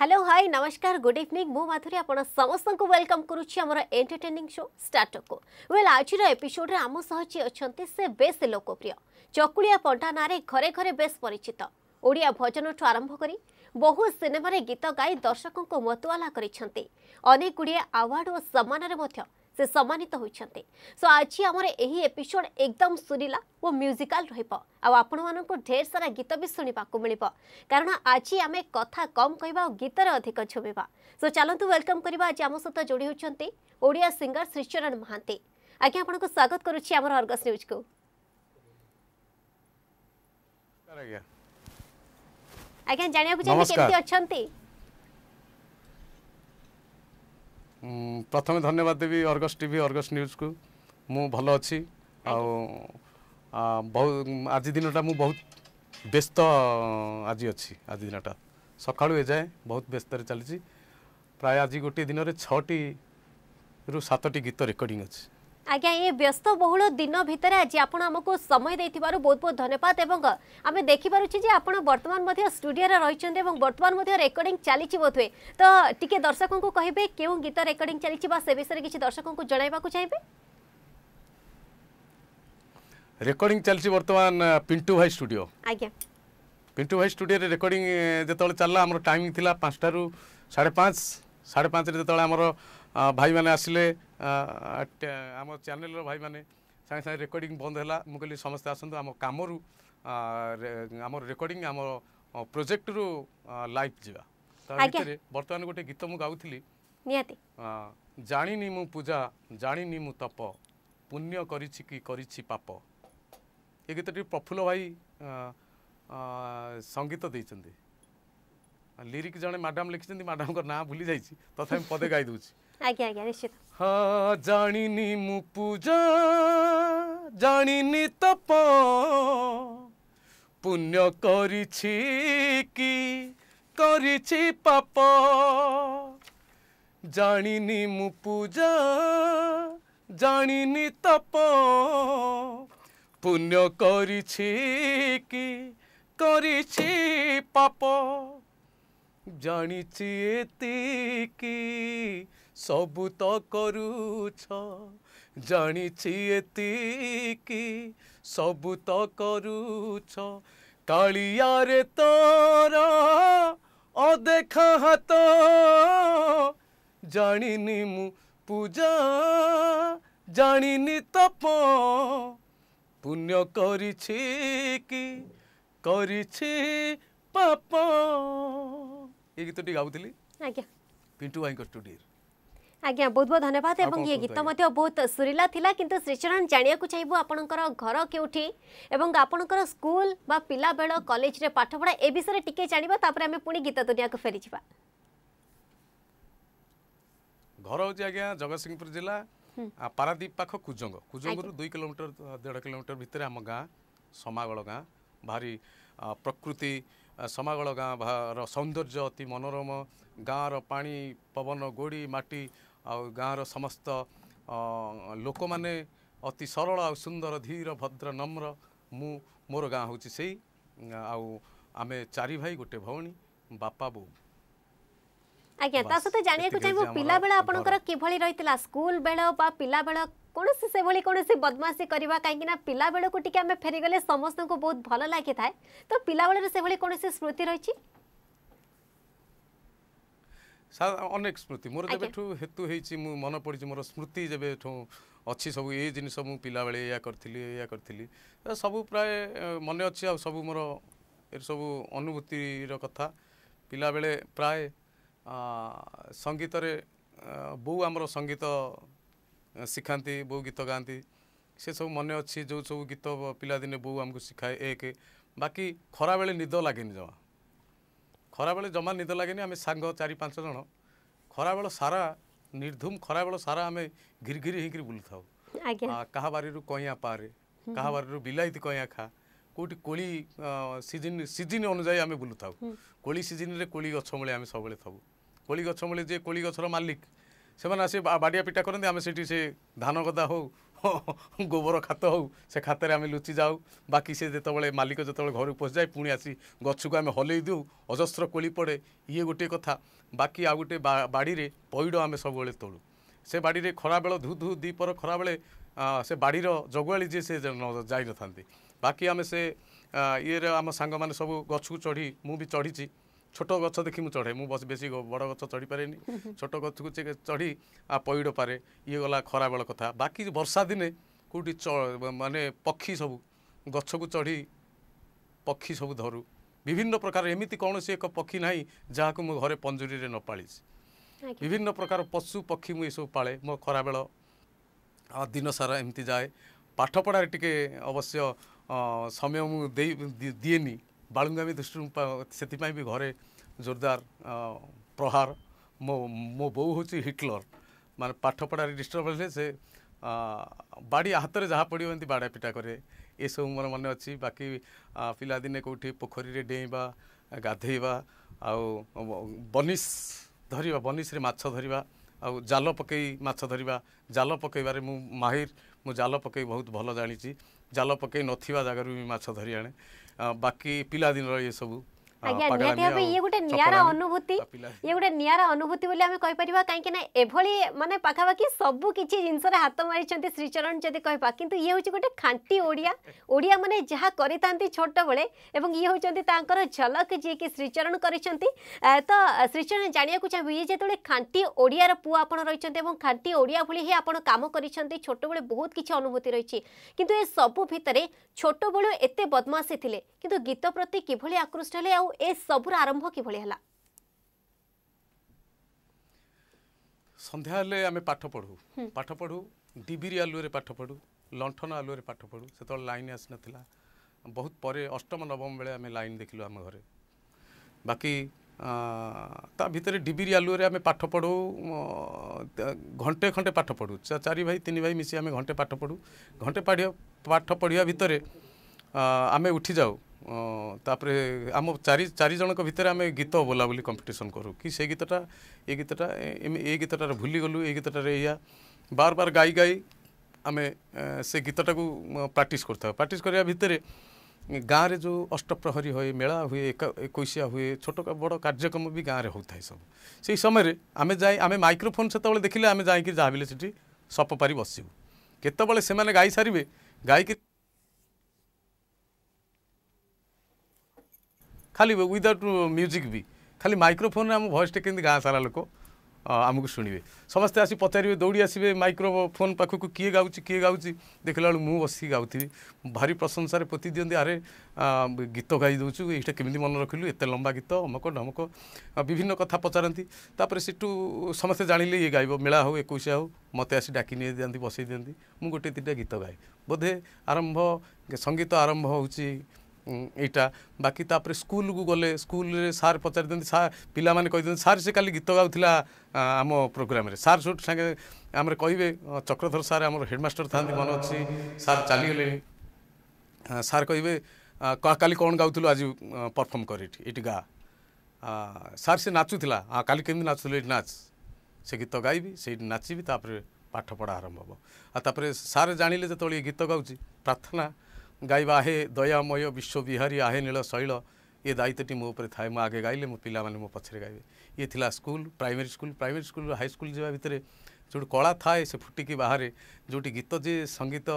Hello hi ନମସ୍କାର good evening ମୁଁ ମାଧୁରୀ ଆପଣ ସମସ୍ତଙ୍କୁ ୱେଲକମ୍ କରୁଛି ଆମର ଏଣ୍ଟରଟେନିଂ ଶୋ ଷ୍ଟାର୍ଟକୁ ୱେଲ୍ ଆଜିର ଏପିସୋଡ଼ରେ ଆମ ସହ ଯିଏ ଅଛନ୍ତି ସେ ବେଶ୍ ଲୋକପ୍ରିୟ ଚକୁଳିଆ ପଣ୍ଡା ନାଁରେ ଘରେ ଘରେ ବେଶ୍ ପରିଚିତ ଓଡ଼ିଆ ଭଜନଠୁ ଆରମ୍ଭ କରି ବହୁ ସିନେମାରେ ଗୀତ ଗାଇ ଦର୍ଶକଙ୍କୁ ମତୁଆଲା କରିଛନ୍ତି ଅନେକ ଗୁଡ଼ିଏ ଆୱାର୍ଡ଼ ଓ ସମ୍ମାନରେ ମଧ୍ୟ ସେ ସମ୍ମାନିତ ହୋଇଛନ୍ତି ସୋ ଆଜି ଆମର ଏହି ଏପିସୋଡ୍ ଏକଦମ୍ ସୁରିଲା ଓ ମ୍ୟୁଜିକାଲ୍ ରହିବ ଆଉ ଆପଣମାନଙ୍କୁ ଢେର ସାରା ଗୀତ ବି ଶୁଣିବାକୁ ମିଳିବ କାରଣ ଆଜି ଆମେ କଥା କମ୍ କହିବା ଆଉ ଗୀତରେ ଅଧିକ ଛୁମିବା ସୋ ଚାଲନ୍ତୁ ୱେଲକମ୍ କରିବା ଆଜି ଆମ ସହିତ ଯୋଡ଼ି ହେଉଛନ୍ତି ଓଡ଼ିଆ ସିଙ୍ଗର ଶ୍ରୀଚରଣ ମହାନ୍ତି ଆଜ୍ଞା ଆପଣଙ୍କୁ ସ୍ୱାଗତ କରୁଛି ଆମର ଅର୍ଗସ୍ ନ୍ୟୁଜ୍କୁ ଆଜ୍ଞା ଜାଣିବାକୁ ଚାହିଁବେ କେମିତି ଅଛନ୍ତି ପ୍ରଥମେ ଧନ୍ୟବାଦ ଦେବି ଅର୍ଗସ୍ ଟିଭି ଅର୍ଗସ୍ ନ୍ୟୁଜ୍କୁ ମୁଁ ଭଲ ଅଛି ଆଉ ବହୁତ ଆଜି ଦିନଟା ମୁଁ ବହୁତ ବ୍ୟସ୍ତ ଆଜି ଅଛି ଆଜି ଦିନଟା ସକାଳୁ ଏଯାଏ ବହୁତ ବ୍ୟସ୍ତରେ ଚାଲିଛି ପ୍ରାୟ ଆଜି ଗୋଟିଏ ଦିନରେ ଛଅଟିରୁ ସାତଟି ଗୀତ ରେକର୍ଡ଼ିଂ ଅଛି আজ্ঞা এ বহুল দিন ভিতরে আজ আপনার আমি সময় দিয়ে বহু বহু ধন্যবাদ এবং আমি দেখিপারছি যে আপনার বর্তমান স্টুডিওরে রয়েছেন এবং বর্তমান রেকর্ডিং চালছে বোধহয় তো টিকি দর্শক কহবে কেউ গীত রেকর্ডিং চালছে বা সে বিষয়ে কিছু দর্শক জনাইব চাইবে রেকর্ডিং চালছে বর্তমান পিন্টু ভাই স্টুডিও আজ্ঞা পিন্টু ভাই স্টুডিওরে রেকর্ডিং যেত চাল আমার টাইমিং লা পাঁচটার সাড়ে পাঁচ সাড়ে পাঁচ যেত আমার ଭାଇମାନେ ଆସିଲେ ଆମ ଚ୍ୟାନେଲର ଭାଇମାନେ ସାଙ୍ଗେ ସାଙ୍ଗେ ରେକର୍ଡ଼ିଂ ବନ୍ଦ ହେଲା ମୁଁ କହିଲି ସମସ୍ତେ ଆସନ୍ତୁ ଆମ କାମରୁ ଆମର ରେକର୍ଡ଼ିଂ ଆମ ପ୍ରୋଜେକ୍ଟରୁ ଲାଇଭ୍ ଯିବା ତା ଭିତରେ ବର୍ତ୍ତମାନ ଗୋଟେ ଗୀତ ମୁଁ ଗାଉଥିଲି ଜାଣିନି ମୁଁ ପୂଜା ଜାଣିନି ମୁଁ ତପ ପୁଣ୍ୟ କରିଛି କି କରିଛି ପାପ ଏ ଗୀତଟି ପ୍ରଫୁଲ୍ଲ ଭାଇ ସଙ୍ଗୀତ ଦେଇଛନ୍ତି লিরিক জনে ম্যাডাম লিখিছেন ম্যাডামর না ভুলে যাইছি তথাপি পদে গাই দেছি ଆଜ୍ଞା ଆଜ୍ଞା ନିଶ୍ଚିତ ହଁ ଜାଣିନି ମୁଁ ପୂଜା ଜାଣିନି ତପ ପୁଣ୍ୟ କରିଛି କି କରିଛି ପାପ ଜାଣିନି ମୁଁ ପୂଜା ଜାଣିନି ତପ ପୁଣ୍ୟ କରିଛି କି କରିଛି ପାପ জানিছি এতিকি ସବୁ ତ କରୁଛ ଜାଣିଛି ଏତିକି ସବୁ ତ କରୁଛ କାଳିଆରେ ତର ଅଦେଖା ହାତ ଜାଣିନି ମୁଁ ପୂଜା ଜାଣିନି ତପ ପୁଣ୍ୟ କରିଛି କି କରିଛି ପାପ ଏ ଗୀତଟି ଗାଉଥିଲି ଆଜ୍ଞା ପିଣ୍ଟୁ ଭାଇଙ୍କ ଷ୍ଟୁଡ଼ିଓରେ ଆଜ୍ଞା ବହୁତ ବହୁତ ଧନ୍ୟବାଦ ଏବଂ ଇଏ ଗୀତ ମଧ୍ୟ ବହୁତ ସୁରିଲା ଥିଲା କିନ୍ତୁ ଶ୍ରୀଚରଣ ଜାଣିବାକୁ ଚାହିଁବୁ ଆପଣଙ୍କର ଘର କେଉଁଠି ଏବଂ ଆପଣଙ୍କର ସ୍କୁଲ ବା ପିଲାବେଳ କଲେଜରେ ପାଠପଢ଼ା ଏ ବିଷୟରେ ଟିକେ ଜାଣିବା ତାପରେ ଆମେ ପୁଣି ଗୀତ ଦୁନିଆକୁ ଫେରିଯିବା ଘର ହେଉଛି ଆଜ୍ଞା ଜଗତସିଂହପୁର ଜିଲ୍ଲା ପାରାଦ୍ୱୀପ ପାଖ କୁଜଙ୍ଗ କୁଜଙ୍ଗରୁ ଦୁଇ କିଲୋମିଟର ଦେଢ଼ କିଲୋମିଟର ଭିତରେ ଆମ ଗାଁ ସମାଗଳ ଗାଁ ଭାରି ପ୍ରକୃତି ସମାଗଳ ଗାଁର ସୌନ୍ଦର୍ଯ୍ୟ ଅତି ମନୋରମ ଗାଁର ପାଣି ପବନ ଗୋଡ଼ି ମାଟି ଆଉ ଗାଁର ସମସ୍ତ ଲୋକମାନେ ଅତି ସରଳ ଆଉ ସୁନ୍ଦର ଧୀର ଭଦ୍ର ନମ୍ର ମୁଁ ମୋର ଗାଁ ହେଉଛି ସେଇ ଆଉ ଆମେ ଚାରି ଭାଇ ଗୋଟେ ଭଉଣୀ ବାପା ବୋଉ ଆଜ୍ଞା ତା ସହିତ ଜାଣିବାକୁ ଚାହିଁବୁ ପିଲାବେଳ ଆପଣଙ୍କର କିଭଳି ରହିଥିଲା ସ୍କୁଲ ବେଳ ବା ପିଲାବେଳ कममासी गर पिला बेला फेरि को बहुत भन्नु त से स्मृति र अनेक स्मृति मुतु मन पढि म स्ति जब अझ सब जिस म पहिला बेला यहाँ यहाँ गरि सबै प्रायः मन अब सबै मेरो सबै अनुभूतिर कथा पिला बेला प्राय सङ्गीतले बो आम संगीत ଶିଖାନ୍ତି ବୋଉ ଗୀତ ଗାଆନ୍ତି ସେସବୁ ମନେ ଅଛି ଯେଉଁ ସବୁ ଗୀତ ପିଲାଦିନେ ବୋଉ ଆମକୁ ଶିଖାଏ ଏକ ବାକି ଖରାବେଳେ ନିଦ ଲାଗେନି ଜମା ଖରାବେଳେ ଜମା ନିଦ ଲାଗେନି ଆମେ ସାଙ୍ଗ ଚାରି ପାଞ୍ଚ ଜଣ ଖରାବେଳ ସାରା ନିର୍ଧୁମ ଖରାବେଳ ସାରା ଆମେ ଘିରିଘିରି ହେଇକିରି ବୁଲୁଥାଉ କାହା ବାରିରୁ କଇଁଆ ପାରେ କାହା ବାରିରୁ ବିଲାଇତି କଇଁଆ ଖା କେଉଁଠି କୋଳି ସିଜିନ୍ ସିଜିନ୍ ଅନୁଯାୟୀ ଆମେ ବୁଲୁଥାଉ କୋଳି ସିଜିନ୍ରେ କୋଳି ଗଛ ମୂଳେ ଆମେ ସବୁବେଳେ ଥାଉ କୋଳି ଗଛ ମୂଳେ ଯିଏ କୋଳି ଗଛର ମାଲିକ ସେମାନେ ଆସି ବାଡ଼ିଆ ପିଟା କରନ୍ତି ଆମେ ସେଠି ସେ ଧାନ ଗଦା ହେଉ ଗୋବର ଖାତ ହେଉ ସେ ଖାତରେ ଆମେ ଲୁଚି ଯାଉ ବାକି ସେ ଯେତେବେଳେ ମାଲିକ ଯେତେବେଳେ ଘରକୁ ପଶିଯାଏ ପୁଣି ଆସି ଗଛକୁ ଆମେ ହଲେଇ ଦେଉ ଅଜସ୍ର କୋଳି ପଡ଼େ ଇଏ ଗୋଟିଏ କଥା ବାକି ଆଉ ଗୋଟେ ବାଡ଼ିରେ ପଇଡ଼ ଆମେ ସବୁବେଳେ ତୋଳୁ ସେ ବାଡ଼ିରେ ଖରାବେଳ ଧୁ ଧୁ ଦ୍ୱିପହର ଖରାବେଳେ ସେ ବାଡ଼ିର ଜଗୁଆଳି ଯିଏ ସେ ଯାଇନଥାନ୍ତି ବାକି ଆମେ ସେ ଇଏରେ ଆମ ସାଙ୍ଗମାନେ ସବୁ ଗଛକୁ ଚଢ଼ି ମୁଁ ବି ଚଢ଼ିଛି ଛୋଟ ଗଛ ଦେଖି ମୁଁ ଚଢ଼େ ମୁଁ ବସ ବେଶୀ ବଡ଼ ଗଛ ଚଢ଼ିପାରେନି ଛୋଟ ଗଛକୁ ଚଢ଼ି ଆ ପଇଡ଼ ପାରେ ଇଏ ଗଲା ଖରାବେଳ କଥା ବାକି ବର୍ଷା ଦିନେ କେଉଁଠି ମାନେ ପକ୍ଷୀ ସବୁ ଗଛକୁ ଚଢ଼ି ପକ୍ଷୀ ସବୁ ଧରୁ ବିଭିନ୍ନ ପ୍ରକାର ଏମିତି କୌଣସି ଏକ ପକ୍ଷୀ ନାହିଁ ଯାହାକୁ ମୁଁ ଘରେ ପଞ୍ଜୁରୀରେ ନ ପାଳିଛି ବିଭିନ୍ନ ପ୍ରକାର ପଶୁ ପକ୍ଷୀ ମୁଁ ଏସବୁ ପାଳେ ମୋ ଖରାବେଳ ଦିନସାରା ଏମିତି ଯାଏ ପାଠପଢ଼ାରେ ଟିକେ ଅବଶ୍ୟ ସମୟ ମୁଁ ଦେଇ ଦିଏନି ବାଳୁଙ୍ଗାମୀ ଦୃଷ୍ଟିରୁ ସେଥିପାଇଁ ବି ଘରେ ଜୋରଦାର ପ୍ରହାର ମୋ ମୋ ବୋଉ ହେଉଛି ହିଟଲର ମାନେ ପାଠପଢ଼ାରେ ଡିଷ୍ଟର୍ବ ହେଲେ ସେ ବାଡ଼ି ହାତରେ ଯାହା ପଡ଼ିବ ଏମିତି ବାଡ଼ା ପିଟା କରେ ଏସବୁ ମୋର ମନେ ଅଛି ବାକି ପିଲାଦିନେ କେଉଁଠି ପୋଖରୀରେ ଡେଇଁବା ଗାଧେଇବା ଆଉ ବନିଶ ଧରିବା ବନିଶରେ ମାଛ ଧରିବା ଆଉ ଜାଲ ପକାଇ ମାଛ ଧରିବା ଜାଲ ପକାଇବାରେ ମୁଁ ମାହିର ମୁଁ ଜାଲ ପକାଇ ବହୁତ ଭଲ ଜାଣିଛି ଜାଲ ପକାଇ ନଥିବା ଜାଗାରୁ ବି ମାଛ ଧରି ଆଣେ बाकी पिला दिन ये सब ଆଜ୍ଞା ନିହାତି ଭାବେ ଇଏ ଗୋଟେ ନିଆରା ଅନୁଭୂତି ଇଏ ଗୋଟେ ନିଆରା ଅନୁଭୂତି ବୋଲି ଆମେ କହିପାରିବା କାହିଁକି ନା ଏଭଳି ମାନେ ପାଖାପାଖି ସବୁ କିଛି ଜିନିଷରେ ହାତ ମାରିଛନ୍ତି ଶ୍ରୀଚରଣ ଯଦି କହିବା କିନ୍ତୁ ଇଏ ହେଉଛି ଗୋଟେ ଖାଣ୍ଟି ଓଡ଼ିଆ ଓଡ଼ିଆ ମାନେ ଯାହା କରିଥାନ୍ତି ଛୋଟବେଳେ ଏବଂ ଇଏ ହେଉଛନ୍ତି ତାଙ୍କର ଝଲକ ଯିଏକି ଶ୍ରୀଚରଣ କରିଛନ୍ତି ତ ଶ୍ରୀଚରଣ ଜାଣିବାକୁ ଚାହିଁବୁ ଇଏ ଯେତେବେଳେ ଖାଣ୍ଟି ଓଡ଼ିଆର ପୁଅ ଆପଣ ରହିଛନ୍ତି ଏବଂ ଖାଣ୍ଟି ଓଡ଼ିଆ ଭଳି ହିଁ ଆପଣ କାମ କରିଛନ୍ତି ଛୋଟବେଳେ ବହୁତ କିଛି ଅନୁଭୂତି ରହିଛି କିନ୍ତୁ ଏ ସବୁ ଭିତରେ ଛୋଟବେଳୁ ଏତେ ବଦମାସି ଥିଲେ କିନ୍ତୁ ଗୀତ ପ୍ରତି କିଭଳି ଆକୃଷ୍ଟ ହେଲେ ଆଉ ଆଉ ଏସବୁର ଆରମ୍ଭ କିଭଳି ହେଲା ସନ୍ଧ୍ୟା ହେଲେ ଆମେ ପାଠ ପଢ଼ୁ ପାଠ ପଢ଼ୁ ଡିବିରି ଆଲୁଅରେ ପାଠ ପଢ଼ୁ ଲଣ୍ଠନ ଆଲୁଅରେ ପାଠ ପଢ଼ୁ ସେତେବେଳେ ଲାଇନ୍ ଆସିନଥିଲା ବହୁତ ପରେ ଅଷ୍ଟମ ନବମ ବେଳେ ଆମେ ଲାଇନ୍ ଦେଖିଲୁ ଆମ ଘରେ ବାକି ତା ଭିତରେ ଡିବିରି ଆଲୁଅରେ ଆମେ ପାଠ ପଢ଼ୁ ଘଣ୍ଟେ ଘଣ୍ଟେ ପାଠ ପଢ଼ୁ ଚାରି ଭାଇ ତିନି ଭାଇ ମିଶି ଆମେ ଘଣ୍ଟେ ପାଠ ପଢ଼ୁ ଘଣ୍ଟେ ପାଠ ପଢ଼ିବା ଭିତରେ ଆମେ ଉଠିଯାଉ ତାପରେ ଆମ ଚାରି ଚାରିଜଣଙ୍କ ଭିତରେ ଆମେ ଗୀତ ବୋଲା ବୋଲି କମ୍ପିଟିସନ୍ କରୁ କି ସେ ଗୀତଟା ଏ ଗୀତଟା ଏ ଗୀତଟାରେ ଭୁଲିଗଲୁ ଏ ଗୀତଟାରେ ଏଇଆ ବାର ବାର ଗାଇ ଗାଇ ଆମେ ସେ ଗୀତଟାକୁ ପ୍ରାକ୍ଟିସ୍ କରିଥାଉ ପ୍ରାକ୍ଟିସ୍ କରିବା ଭିତରେ ଗାଁରେ ଯେଉଁ ଅଷ୍ଟପ୍ରହରୀ ହୁଏ ମେଳା ହୁଏ ଏକୋଇଶିଆ ହୁଏ ଛୋଟ ବଡ଼ କାର୍ଯ୍ୟକ୍ରମ ବି ଗାଁରେ ହେଉଥାଏ ସବୁ ସେହି ସମୟରେ ଆମେ ଯାଇ ଆମେ ମାଇକ୍ରୋଫୋନ୍ ସେତେବେଳେ ଦେଖିଲେ ଆମେ ଯାଇକି ଯାହା ବିଲେ ସେଠି ସପ ପାରି ବସିବୁ କେତେବେଳେ ସେମାନେ ଗାଇ ସାରିବେ ଗାଇକି खाली विदाउट म्युजिक वि खालि मैक्रोफोन आम भइसटे के गाँसारा लोक आमुक शुणवे समस्त आसि पचारे दौड़ी मैक्रो माइक्रोफोन पाखुक किए गाउँछ कि गाउँछ देख्ला बेला म बसिक गाउँथि भारी प्रशंसार पोति दिरे गीत गाई मन रखिलु केु एम्बा गीत अमक ढमक विभिन्न कथा पचार तु समे जाँले येला हौ एकैसियाौ मते ढाकिनिदि बसैदि मु गोटे तिनटा गीत गाए बोधे आरंभ संगीत आरंभ हौ ଏଇଟା ବାକି ତାପରେ ସ୍କୁଲକୁ ଗଲେ ସ୍କୁଲରେ ସାର୍ ପଚାରିଦିଅନ୍ତି ସାର୍ ପିଲାମାନେ କହିଦିଅନ୍ତି ସାର୍ ସେ କାଲି ଗୀତ ଗାଉଥିଲା ଆମ ପ୍ରୋଗ୍ରାମରେ ସାର୍ ସେଠୁ ସାଙ୍ଗେ ଆମର କହିବେ ଚକ୍ରଧର ସାର୍ ଆମର ହେଡ଼ମାଷ୍ଟର ଥାନ୍ତି ମନେ ଅଛି ସାର୍ ଚାଲିଗଲେଣି ସାର୍ କହିବେ କାଲି କ'ଣ ଗାଉଥିଲୁ ଆଜି ପରଫର୍ମ କରେ ଏଠି ଏଠି ଗାଁ ସାର୍ ସେ ନାଚୁଥିଲା କାଲି କେମିତି ନାଚୁଥିଲୁ ଏଠି ନାଚ ସେ ଗୀତ ଗାଇବି ସେଇଠି ନାଚିବି ତାପରେ ପାଠପଢ଼ା ଆରମ୍ଭ ହେବ ଆଉ ତାପରେ ସାର୍ ଜାଣିଲେ ଯେତେବେଳେ ଗୀତ ଗାଉଛି ପ୍ରାର୍ଥନା ଗାଇବା ହେ ଦୟାମୟ ବିଶ୍ୱ ବିହାରୀ ଆହେ ନୀଳ ଶୈଳ ଏ ଦାୟିତ୍ୱଟି ମୋ ଉପରେ ଥାଏ ମୁଁ ଆଗେ ଗାଇଲେ ମୋ ପିଲାମାନେ ମୋ ପଛରେ ଗାଇବେ ଇଏ ଥିଲା ସ୍କୁଲ୍ ପ୍ରାଇମେରୀ ସ୍କୁଲ୍ ପ୍ରାଇମେରୀ ସ୍କୁଲରୁ ହାଇସ୍କୁଲ୍ ଯିବା ଭିତରେ ଯେଉଁଠି କଳା ଥାଏ ସେ ଫୁଟିକି ବାହାରେ ଯେଉଁଠି ଗୀତ ଯେ ସଙ୍ଗୀତ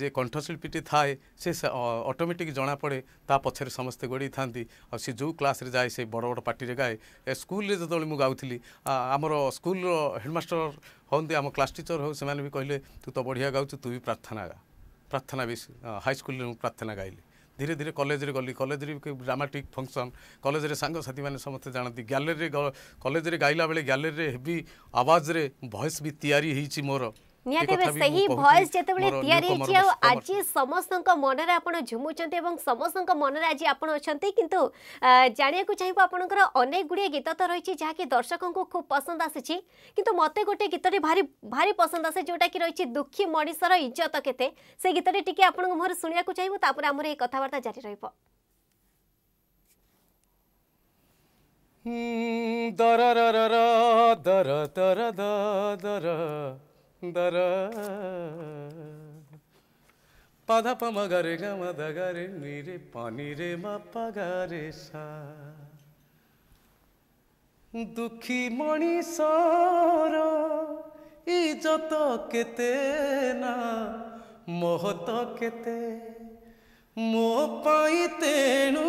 ଯେ କଣ୍ଠଶିଳ୍ପୀଟି ଥାଏ ସେ ଅଟୋମେଟିକ୍ ଜଣାପଡ଼େ ତା ପଛରେ ସମସ୍ତେ ଗୋଡ଼େଇଥାନ୍ତି ଆଉ ସେ ଯେଉଁ କ୍ଲାସ୍ରେ ଯାଏ ସେ ବଡ଼ ବଡ଼ ପାଟିରେ ଗାଏ ଏ ସ୍କୁଲ୍ରେ ଯେତେବେଳେ ମୁଁ ଗାଉଥିଲି ଆମର ସ୍କୁଲର ହେଡ଼ମାଷ୍ଟର ହୁଅନ୍ତି ଆମ କ୍ଲାସ୍ ଟିଚର୍ ହେଉ ସେମାନେ ବି କହିଲେ ତୁ ତ ବଢ଼ିଆ ଗାଉଛୁ ତୁ ବି ପ୍ରାର୍ଥନା ଗା ପ୍ରାର୍ଥନା ବି ହାଇସ୍କୁଲରେ ମୁଁ ପ୍ରାର୍ଥନା ଗାଇଲି ଧୀରେ ଧୀରେ କଲେଜରେ ଗଲି କଲେଜରେ ବି ଡ୍ରାମାଟିକ୍ ଫଙ୍କସନ୍ କଲେଜରେ ସାଙ୍ଗସାଥିମାନେ ସମସ୍ତେ ଜାଣନ୍ତି ଗ୍ୟାଲେରୀରେ କଲେଜରେ ଗାଇଲା ବେଳେ ଗ୍ୟାଲେରୀରେ ହେଭି ଆୱାଜରେ ଭଏସ୍ ବି ତିଆରି ହେଇଛି ମୋର ନିହାତି ଏବେ ସେହି ଭଏସ୍ ଯେତେବେଳେ ତିଆରି ହେଇଛି ଆଉ ଆଜି ସମସ୍ତଙ୍କ ମନରେ ଆପଣ ଝୁମୁଛନ୍ତି ଏବଂ ସମସ୍ତଙ୍କ ମନରେ ଆଜି ଆପଣ ଅଛନ୍ତି କିନ୍ତୁ ଜାଣିବାକୁ ଚାହିଁବୁ ଆପଣଙ୍କର ଅନେକ ଗୁଡ଼ିଏ ଗୀତ ତ ରହିଛି ଯାହାକି ଦର୍ଶକଙ୍କୁ ଖୁବ୍ ପସନ୍ଦ ଆସିଛି କିନ୍ତୁ ମୋତେ ଗୋଟେ ଗୀତଟି ଭାରି ଭାରି ପସନ୍ଦ ଆସେ ଯେଉଁଟାକି ରହିଛି ଦୁଃଖୀ ମଣିଷର ଇଜ୍ଜତ କେତେ ସେ ଗୀତଟି ଟିକେ ଆପଣଙ୍କ ମୁହଁରେ ଶୁଣିବାକୁ ଚାହିଁବୁ ତାପରେ ଆମର ଏହି କଥାବାର୍ତ୍ତା ଜାରି ରହିବ ଦର ଦର ଦର ଦର ଦର ଦର ದರ ಪದ ಪಮ ಗರೆ ಗಮ ದ ಗರೆ ನೀರೆ ಪಾನಿ ರೆ ಮ ಪ ಗರೆ ಸಾ ଦୁଃଖୀ ମଣିଷର ଇଜତ କେତେ ନା ମହତ କେତେ ମୋ ପାଇଁ ତେଣୁ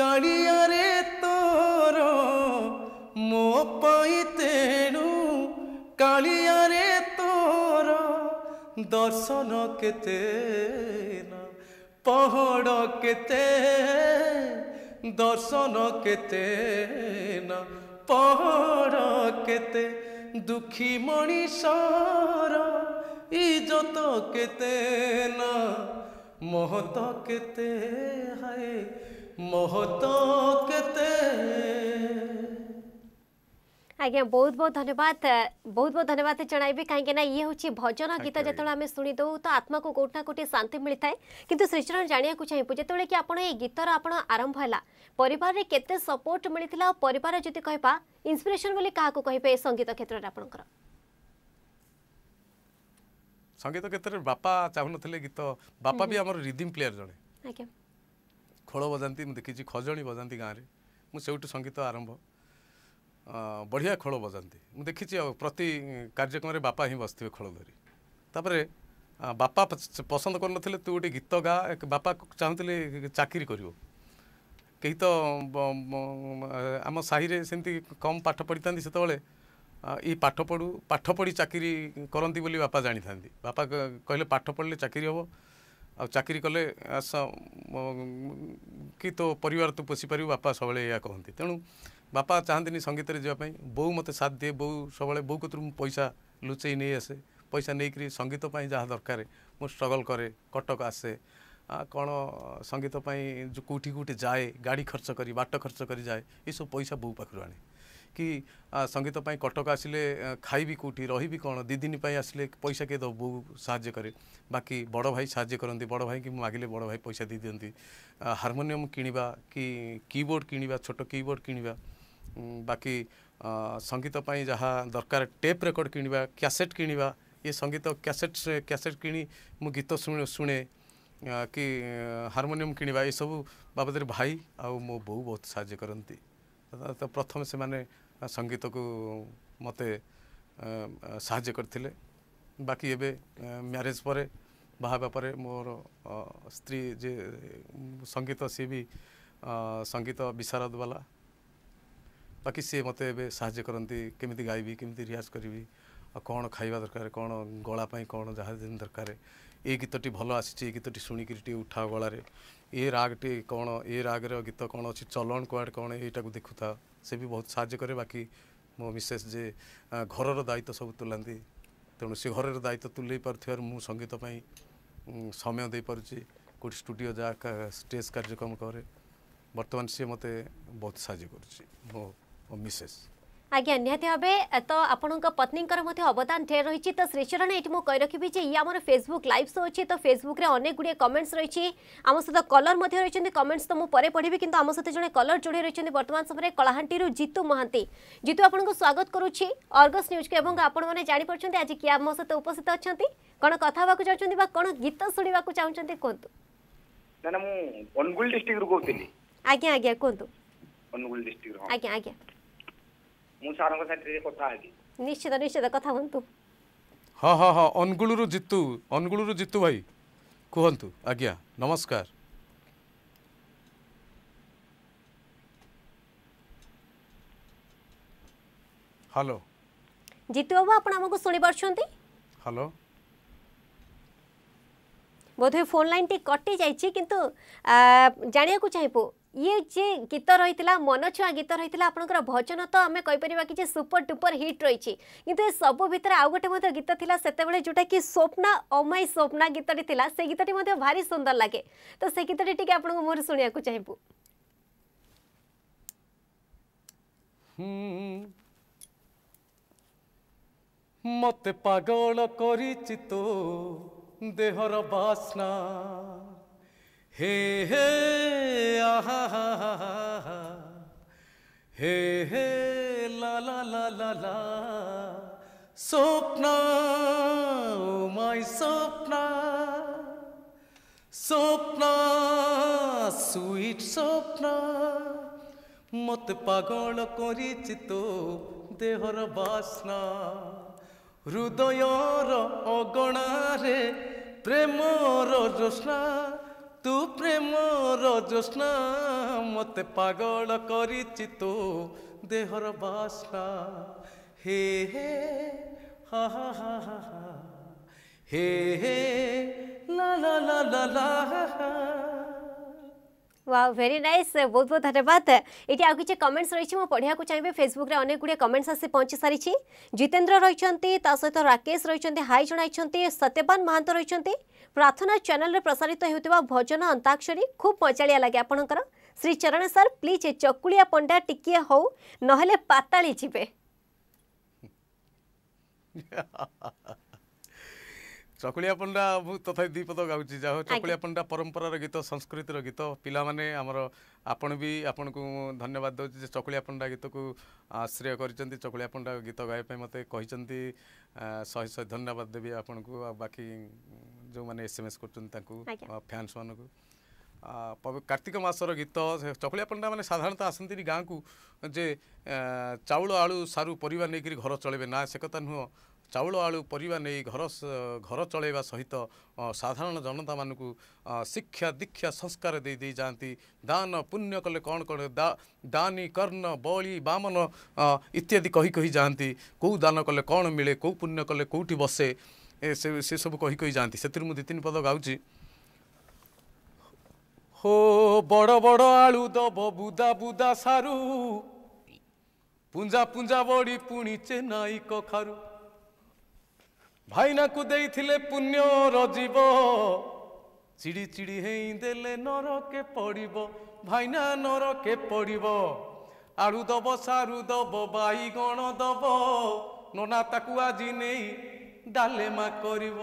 କାଳିଆରେ ତୋର ମୋ ପାଇଁ ତେଣୁ কালিয়ারে তোর দর্শন কেতে পহড় কেতে দর্শন কেতে না পহড় কেতে দুঃখী মণিষর ইজত কেতে না মহত কেতে হায় মহত কেতে ଆଜ୍ଞା ବହୁତ ବହୁତ ଧନ୍ୟବାଦ ବହୁତ ବହୁତ ଧନ୍ୟବାଦ ଜଣାଇବି କାହିଁକି ନା ଇଏ ହେଉଛି ଭଜନ ଗୀତ ଯେତେବେଳେ ଆମେ ଶୁଣିଦେଉ ତ ଆତ୍ମାକୁ କୋଉଠି ନା କୋଉଠି ଶାନ୍ତି ମିଳିଥାଏ କିନ୍ତୁ ସୃଷ୍ଟିର ଜାଣିବାକୁ ଚାହିଁବୁ ଯେତେବେଳେ କି ଆପଣ ଏଇ ଗୀତର ଆପଣ ଆରମ୍ଭ ହେଲା ପରିବାରରେ କେତେ ସପୋର୍ଟ ମିଳିଥିଲା ଆଉ ପରିବାର ଯଦି କହିବା ଇନ୍ସପିରେସନ୍ ବୋଲି କାହାକୁ କହିବେ ଏ ସଙ୍ଗୀତ କ୍ଷେତ୍ରରେ ଆପଣଙ୍କର ସଙ୍ଗୀତ କ୍ଷେତ୍ରରେ ବାପା ଚାହୁଁନଥିଲେ ଗୀତ ବାପା ବି ଆମର ରିଦିମ୍ ପ୍ଲେୟାର ଜଣେ ଆଜ୍ଞା ଖୋଳ ବଜାନ୍ତି ମୁଁ ଦେଖିଛି ଖଜଣି ବଜାନ୍ତି ଗାଁରେ ମୁଁ ସେଇଠୁ ସଙ୍ଗୀତ ଆରମ୍ଭ ବଢ଼ିଆ ଖୋଳ ବଜାନ୍ତି ମୁଁ ଦେଖିଛି ଆଉ ପ୍ରତି କାର୍ଯ୍ୟକ୍ରମରେ ବାପା ହିଁ ବସିଥିବେ ଖୋଳ ଧରି ତାପରେ ବାପା ପସନ୍ଦ କରିନଥିଲେ ତୁ ଗୋଟେ ଗୀତ ଗା ବାପା ଚାହୁଁଥିଲେ ଚାକିରି କରିବ କେହି ତ ଆମ ସାହିରେ ସେମିତି କମ୍ ପାଠ ପଢ଼ିଥାନ୍ତି ସେତେବେଳେ ଏଇ ପାଠ ପଢ଼ୁ ପାଠ ପଢ଼ି ଚାକିରି କରନ୍ତି ବୋଲି ବାପା ଜାଣିଥାନ୍ତି ବାପା କହିଲେ ପାଠ ପଢ଼ିଲେ ଚାକିରି ହେବ ଆଉ ଚାକିରି କଲେ କି ତୋ ପରିବାର ତୁ ପୋଷିପାରିବୁ ବାପା ସବୁବେଳେ ଏଇଆ କହନ୍ତି ତେଣୁ ବାପା ଚାହାନ୍ତିନି ସଙ୍ଗୀତରେ ଯିବା ପାଇଁ ବୋଉ ମୋତେ ସାଥ ଦିଏ ବୋଉ ସବୁବେଳେ ବୋଉ କତିରୁ ମୁଁ ପଇସା ଲୁଚେଇ ନେଇ ଆସେ ପଇସା ନେଇକରି ସଙ୍ଗୀତ ପାଇଁ ଯାହା ଦରକାର ମୁଁ ଷ୍ଟ୍ରଗଲ୍ କରେ କଟକ ଆସେ କ'ଣ ସଙ୍ଗୀତ ପାଇଁ ଯେଉଁ କେଉଁଠି କେଉଁଠି ଯାଏ ଗାଡ଼ି ଖର୍ଚ୍ଚ କରି ବାଟ ଖର୍ଚ୍ଚ କରି ଯାଏ ଏସବୁ ପଇସା ବୋଉ ପାଖରୁ ଆଣେ କି ସଙ୍ଗୀତ ପାଇଁ କଟକ ଆସିଲେ ଖାଇବି କେଉଁଠି ରହିବି କ'ଣ ଦୁଇ ଦିନ ପାଇଁ ଆସିଲେ ପଇସା କିଏ ଦେବ ବୋଉ ସାହାଯ୍ୟ କରେ ବାକି ବଡ଼ ଭାଇ ସାହାଯ୍ୟ କରନ୍ତି ବଡ଼ ଭାଇକି ମୁଁ ମାଗିଲେ ବଡ଼ ଭାଇ ପଇସା ଦେଇଦିଅନ୍ତି ହାରମୋନିୟମ୍ କିଣିବା କି କିବୋର୍ଡ଼ କିଣିବା ଛୋଟ କିବୋର୍ଡ଼ କିଣିବା ବାକି ସଙ୍ଗୀତ ପାଇଁ ଯାହା ଦରକାର ଟେପ୍ ରେକର୍ଡ଼ କିଣିବା କ୍ୟାସେଟ୍ କିଣିବା ଏ ସଙ୍ଗୀତ କ୍ୟାସେଟ୍ କ୍ୟାସେଟ୍ କିଣି ମୁଁ ଗୀତ ଶୁଣେ କି ହାରମୋନିୟମ୍ କିଣିବା ଏସବୁ ବାବଦରେ ଭାଇ ଆଉ ମୋ ବୋଉ ବହୁତ ସାହାଯ୍ୟ କରନ୍ତି ତ ପ୍ରଥମେ ସେମାନେ ସଙ୍ଗୀତକୁ ମୋତେ ସାହାଯ୍ୟ କରିଥିଲେ ବାକି ଏବେ ମ୍ୟାରେଜ୍ ପରେ ବାହା ହେବା ପରେ ମୋର ସ୍ତ୍ରୀ ଯେ ସଙ୍ଗୀତ ସିଏ ବି ସଙ୍ଗୀତ ବିଶାରଦ ବାଲା ବାକି ସିଏ ମୋତେ ଏବେ ସାହାଯ୍ୟ କରନ୍ତି କେମିତି ଗାଇବି କେମିତି ରିଆଜ୍ କରିବି ଆଉ କ'ଣ ଖାଇବା ଦରକାର କ'ଣ ଗଳା ପାଇଁ କ'ଣ ଯାହା ଦରକାର ଏ ଗୀତଟି ଭଲ ଆସିଛି ଏ ଗୀତଟି ଶୁଣିକିରି ଟିକେ ଉଠାଅ ଗଳାରେ ଏ ରାଗଟି କ'ଣ ଏ ରାଗର ଗୀତ କ'ଣ ଅଛି ଚଲଣ କୁଆଡ଼େ କ'ଣ ଏଇଟାକୁ ଦେଖୁଥା ସେ ବି ବହୁତ ସାହାଯ୍ୟ କରେ ବାକି ମୋ ମିସେସ୍ ଯେ ଘରର ଦାୟିତ୍ୱ ସବୁ ତୁଲାନ୍ତି ତେଣୁ ସେ ଘରର ଦାୟିତ୍ୱ ତୁଲେଇ ପାରୁଥିବାରୁ ମୁଁ ସଙ୍ଗୀତ ପାଇଁ ସମୟ ଦେଇପାରୁଛି କେଉଁଠି ଷ୍ଟୁଡ଼ିଓ ଯାହା ଷ୍ଟେଜ୍ କାର୍ଯ୍ୟକ୍ରମ କରେ ବର୍ତ୍ତମାନ ସିଏ ମୋତେ ବହୁତ ସାହାଯ୍ୟ କରୁଛି ମୋ ও মিসেস আজ্ঞা নিহতি ভাবে তো আপনার পত্নীকর অবদান ঢের রয়েছে তো শ্রীচরণ এটি মু রাখবি যে ইয়ে আমার ফেসবুক লাইভ শো অছে তো ফেসবুকরে অনেক গুড়িয়ে কমেন্টস রয়েছে আমার সহ কলর মধ্যে রয়েছেন কমেন্টস তো মু পরে পড়বি কিন্তু আমার সাথে জন কলর যোড়ি রয়েছেন বর্তমান সময় কলাহাটি জিতু মহান্তি জিতু আপনার স্বাগত করুছি অর্গস নিউজ এবং আপনার মানে জাঁপারছেন আজ কি আমার সাথে উপস্থিত অনেক কোণ কথা হওয়া যাচ্ছেন বা কোণ গীত শুণবা চাহুন কুহতু আজ্ঞা আজ্ঞা কুহতু আজ্ঞা আজ্ঞা ମୁଁ ସାରଙ୍କ ସାଥିରେ କଥା ହେବି ନିଶ୍ଚିତ ନିଶ୍ଚିତ କଥା ହୁଅନ୍ତୁ ହଁ ହଁ ହଁ ଅନୁଗୁଳରୁ ଜିତୁ ଅନୁଗୁଳରୁ ଜିତୁ ଭାଇ କୁହନ୍ତୁ ଆଜ୍ଞା ନମସ୍କାର ହ୍ୟାଲୋ ଜିତୁ ବାବୁ ଆପଣ ଆମକୁ ଶୁଣିପାରୁଛନ୍ତି ହ୍ୟାଲୋ ବୋଧହୁଏ ଫୋନ୍ ଲାଇନ୍ଟି କଟି ଯାଇଛି କିନ୍ତୁ ଜାଣିବାକୁ ଚାହିଁବୁ ଇଏ ଯେ ଗୀତ ରହିଥିଲା ମନଛୁଆ ଗୀତ ରହିଥିଲା ଆପଣଙ୍କର ଭଜନ ତ ଆମେ କହିପାରିବା କିଛି ସୁପର ଟୁପର ହିଟ୍ ରହିଛି କିନ୍ତୁ ଏ ସବୁ ଭିତରେ ଆଉ ଗୋଟେ ମଧ୍ୟ ଗୀତ ଥିଲା ସେତେବେଳେ ଯେଉଁଟାକି ସ୍ୱପ୍ନା ଅମାଇ ସ୍ୱପ୍ନା ଗୀତଟି ଥିଲା ସେ ଗୀତଟି ମଧ୍ୟ ଭାରି ସୁନ୍ଦର ଲାଗେ ତ ସେ ଗୀତଟି ଟିକେ ଆପଣଙ୍କ ମୁହଁରୁ ଶୁଣିବାକୁ ଚାହିଁବୁ ମତେ ପାଗଳ କରିଛି ତୋ ଦେହର ବାସ୍ନା ହେ ହେ হে হে লা স্বপ্ন মাই স্বপ্ন স্বপ্ন সুইট স্বপ্ন মতে পাগল করিছি তো দেহর বাসনা হৃদয়ের অগণারে প্রেমর রোষণা তু প্রেম রজস্না মতে পাগল করিছি তো দেহর বাসনা হে হে হা হা হা হা হে হে লা লা লা লা হা হা वाओ भेरी नाइस बहुत बहुत धन्यवाद ये आज किसी कमेंट्स रही पढ़ाक चाहिए फेसबुक अनेक गुड़े कमेंट्स आसी पहुंची सारी जितेन्द्र रही सहित राकेश रही हाई जन सत्यवान महांत रही प्रार्थना चैनल प्रसारित होता भजन अंताक्षरी खूब मजाड़िया लगे आपणकर श्री चरण सर प्लीज चकुलिया पंडा टिकिए हौ ना पाता जीवे ଚକୁଳିଆ ପଣ୍ଡା ମୁଁ ତଥାପି ଦୁଇ ପଦ ଗାଉଛି ଯାହା ହଉ ଚକୁଳିଆ ପଣ୍ଡା ପରମ୍ପରାର ଗୀତ ସଂସ୍କୃତିର ଗୀତ ପିଲାମାନେ ଆମର ଆପଣ ବି ଆପଣଙ୍କୁ ଧନ୍ୟବାଦ ଦେଉଛି ଯେ ଚକୁଳିଆ ପଣ୍ଡା ଗୀତକୁ ଆଶ୍ରୟ କରିଛନ୍ତି ଚକୁଳିଆ ପଣ୍ଡା ଗୀତ ଗାଇବା ପାଇଁ ମୋତେ କହିଛନ୍ତି ଶହେ ଶହେ ଧନ୍ୟବାଦ ଦେବି ଆପଣଙ୍କୁ ଆଉ ବାକି ଯେଉଁମାନେ ଏସ୍ ଏମ୍ ଏସ୍ କରୁଛନ୍ତି ତାଙ୍କୁ ଫ୍ୟାନ୍ସମାନଙ୍କୁ କାର୍ତ୍ତିକ ମାସର ଗୀତ ଚକୁଳିଆ ପଣ୍ଡା ମାନେ ସାଧାରଣତଃ ଆସନ୍ତିନି ଗାଁକୁ ଯେ ଚାଉଳ ଆଳୁ ସାରୁ ପରିବା ନେଇକରି ଘର ଚଳେଇବେ ନା ସେ କଥା ନୁହଁ ଚାଉଳ ଆଳୁ ପରିବା ନେଇ ଘର ଘର ଚଳେଇବା ସହିତ ସାଧାରଣ ଜନତାମାନଙ୍କୁ ଶିକ୍ଷା ଦୀକ୍ଷା ସଂସ୍କାର ଦେଇ ଦେଇଯାଆନ୍ତି ଦାନ ପୁଣ୍ୟ କଲେ କ'ଣ କ'ଣ ଦାନୀ କର୍ଣ୍ଣ ବଳି ବାମନ ଇତ୍ୟାଦି କହି କହି ଯାଆନ୍ତି କେଉଁ ଦାନ କଲେ କ'ଣ ମିଳେ କେଉଁ ପୁଣ୍ୟ କଲେ କେଉଁଠି ବସେ ସେ ସେସବୁ କହି କହି ଯାଆନ୍ତି ସେଥିରୁ ମୁଁ ଦୁଇ ତିନି ପଦ ଗାଉଛି ହୋ ବଡ଼ ବଡ଼ ଆଳୁ ଦବ ବୁଦା ବୁଦା ସାରୁ ପୁଞ୍ଜା ପୁଞ୍ଜା ବଡ଼ି ପୁଣି ଚେନ୍ନାଇ କଖାରୁ ଭାଇନାକୁ ଦେଇଥିଲେ ପୁଣ୍ୟ ରଜିବ ଚିଡ଼ି ଚିଡ଼ି ହେଇ ଦେଲେ ନର କେ ପଡ଼ିବ ଭାଇନା ନର କେ ପଡ଼ିବ ଆଳୁ ଦବ ସାରୁ ଦବ ବାଇଗଣ ଦବ ନନା ତାକୁ ଆଜି ନେଇ ଡାଲେମା କରିବ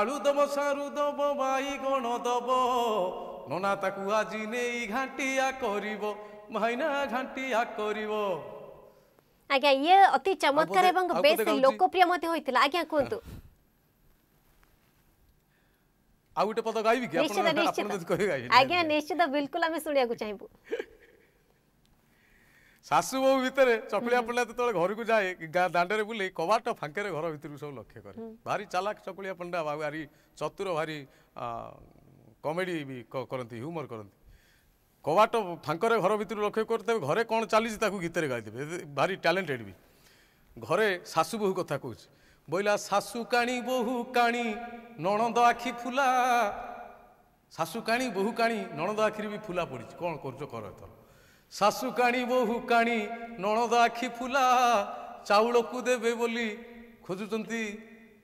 ଆଳୁ ଦବ ସାରୁ ଦବ ବାଇଗଣ ଦବ ননା তাকু আজি নেই ঘাটিয়া করিব ভাইনা ঘাটিয়া করিব আজ্ঞা ইয়ে অতি চমৎকার এবং বেশ লোকপ্রিয় মধ্যে হইতিল আজ্ঞা কুন্তু আউ গোটে পদ গাইবি কি আপনারা নিশ্চিত কই গাইবি আজ্ঞা নিশ্চিত বিলকুল আমি শুনিয়াকু চাইবু শাশু বউ ভিতরে চকুলিয়া পড়লা যেতবে ঘরক যায় দাঁড়ে বুলে কবাট ফাঙ্কের ঘর ভিতর সব লক্ষ্য করে ভারী চালাক চকুলিয়া পণ্ডা ভারী চতুর ভারী আহ କମେଡ଼ି ବି କରନ୍ତି ହ୍ୟୁମର କରନ୍ତି କବାଟ ଫାଙ୍କରେ ଘର ଭିତରୁ ଲକ୍ଷ୍ୟ କରିଦେବେ ଘରେ କ'ଣ ଚାଲିଛି ତାକୁ ଗୀତରେ ଗାଇଦେବେ ଭାରି ଟ୍ୟାଲେଣ୍ଟେଡ଼ ବି ଘରେ ଶାଶୁ ବୋହୂ କଥା କହୁଛି ବୋଇଲା ଶାଶୁ କାଣି ବୋହୁ କାଣି ନଣନ୍ଦ ଆଖି ଫୁଲା ଶାଶୁ କାଣି ବୋହୁ କାଣି ନଣନ୍ଦ ଆଖିରେ ବି ଫୁଲା ପଡ଼ିଛି କ'ଣ କରୁଛ କର ଏଥର ଶାଶୁ କାଣି ବୋହୁ କାଣି ନଣନ୍ଦ ଆଖି ଫୁଲା ଚାଉଳକୁ ଦେବେ ବୋଲି ଖୋଜୁଛନ୍ତି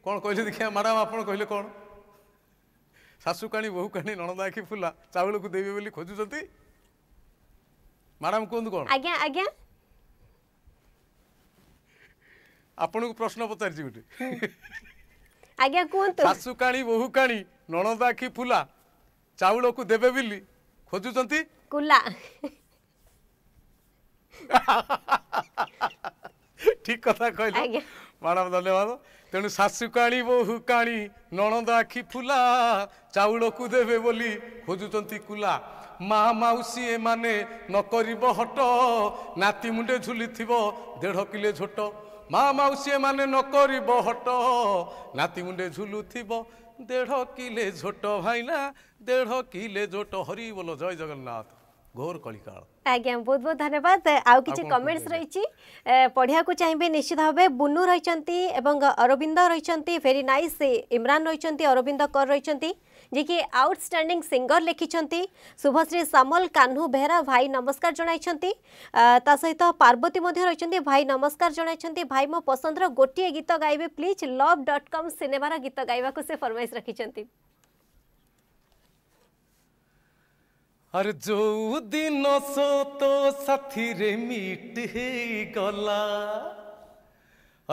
କ'ଣ କହିଲେ ଦେଖିବା ମ୍ୟାଡ଼ାମ୍ ଆପଣ କହିଲେ କ'ଣ ଶାଶୁକାଣୀ ବୋହୁକାଣୀ ନଣନ୍ଦ ଆଖି ଫୁଲା ଚାଉଳକୁ ଦେବେ ବୋଲି ଖୋଜୁଛନ୍ତି ମ୍ୟାଡ଼ାମ୍ କୁହନ୍ତୁ କ'ଣ ଆଜ୍ଞା ଆଜ୍ଞା ଆପଣଙ୍କୁ ପ୍ରଶ୍ନ ପଚାରିଛି ଗୋଟେ ଆଜ୍ଞା କୁହନ୍ତୁ ଶାଶୁକାଣୀ ବୋହୁକାଣୀ ନଣନ୍ଦ ଆଖି ଫୁଲା ଚାଉଳକୁ ଦେବେ ବୋଲି ଖୋଜୁଛନ୍ତି କୁଲା ଠିକ କଥା କହିଲେ ମ୍ୟାଡ଼ାମ୍ ଧନ୍ୟବାଦ ତେଣୁ ଶାଶୁ କାଳି ବୋହୁ କାଳି ନଣନ୍ଦ ଆଖି ଫୁଲା ଚାଉଳକୁ ଦେବେ ବୋଲି ଖୋଜୁଛନ୍ତି କୁଲା ମା ମାଉସୀ ଏମାନେ ନ କରିବ ହଟ ନାତି ମୁଣ୍ଡେ ଝୁଲିଥିବ ଦେଢ଼ କିଲେ ଝୋଟ ମା ମାଉସୀ ଏମାନେ ନ କରିବ ହଟ ନାତି ମୁଣ୍ଡେ ଝୁଲୁଥିବ ଦେଢ଼ କିଲେ ଝୋଟ ଭାଇନା ଦେଢ଼ କିଲେ ଝୋଟ ହରି ବୋଲ ଜୟ ଜଗନ୍ନାଥ ঘোর কলিকাল আজ্ঞা বহুত বহুত ধন্যবাদ আউ কিছু কমেন্টস রয়েছে পড়িয়াকু চাইবে নিশ্চিত ভাবে বুনু রয়েছেন্তি এবং অরবিন্দ রয়েছেন্তি ভেরি নাইস ইমরান রয়েছেন্তি অরবিন্দ কর রয়েছেন্তি যিকি আউটস্ট্যান্ডিং সিঙ্গর লিখিছন্তি শুভশ্রী সামল কাহ্নু বেহরা ভাই নমস্কার জনাইছন্তি তা সহিত পার্বতী মধ্যে রয়েছেন্তি ভাই নমস্কার জনাইছন্তি ভাই মো পছন্দর গোটিয়ে গীত গাইবে প্লিজ লভ ডট কম সিনেমার গীত গাইবাকু সে ফরমাইশ রাখিছন্তি আর যৌদিন সত সাথিরে মিট হে গলা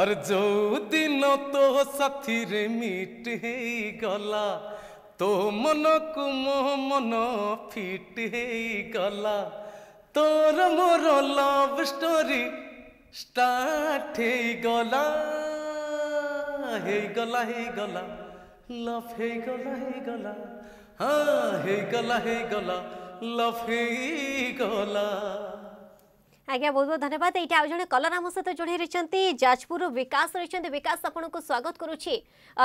আর যৌদিন তো সাথিরে মিট হে গলা তো মন মো মন ফিট হে গলা তোর মোর লভ স্টোরি স্টার্ট হে গলা হে গলা হে গলা লভ হে গলা হে গলা হ্যাঁ হে গলা হে গলা ଲଫି ଗଲା ଆଜ୍ଞା ବହୁତ ବହୁତ ଧନ୍ୟବାଦ ଏଇଠି ଆଉ ଜଣେ କଲର ଆମ ସହିତ ଯୋଡ଼ି ରହିଛନ୍ତି ଯାଜପୁରରୁ ବିକାଶ ରହିଛନ୍ତି ବିକାଶ ଆପଣଙ୍କୁ ସ୍ୱାଗତ କରୁଛି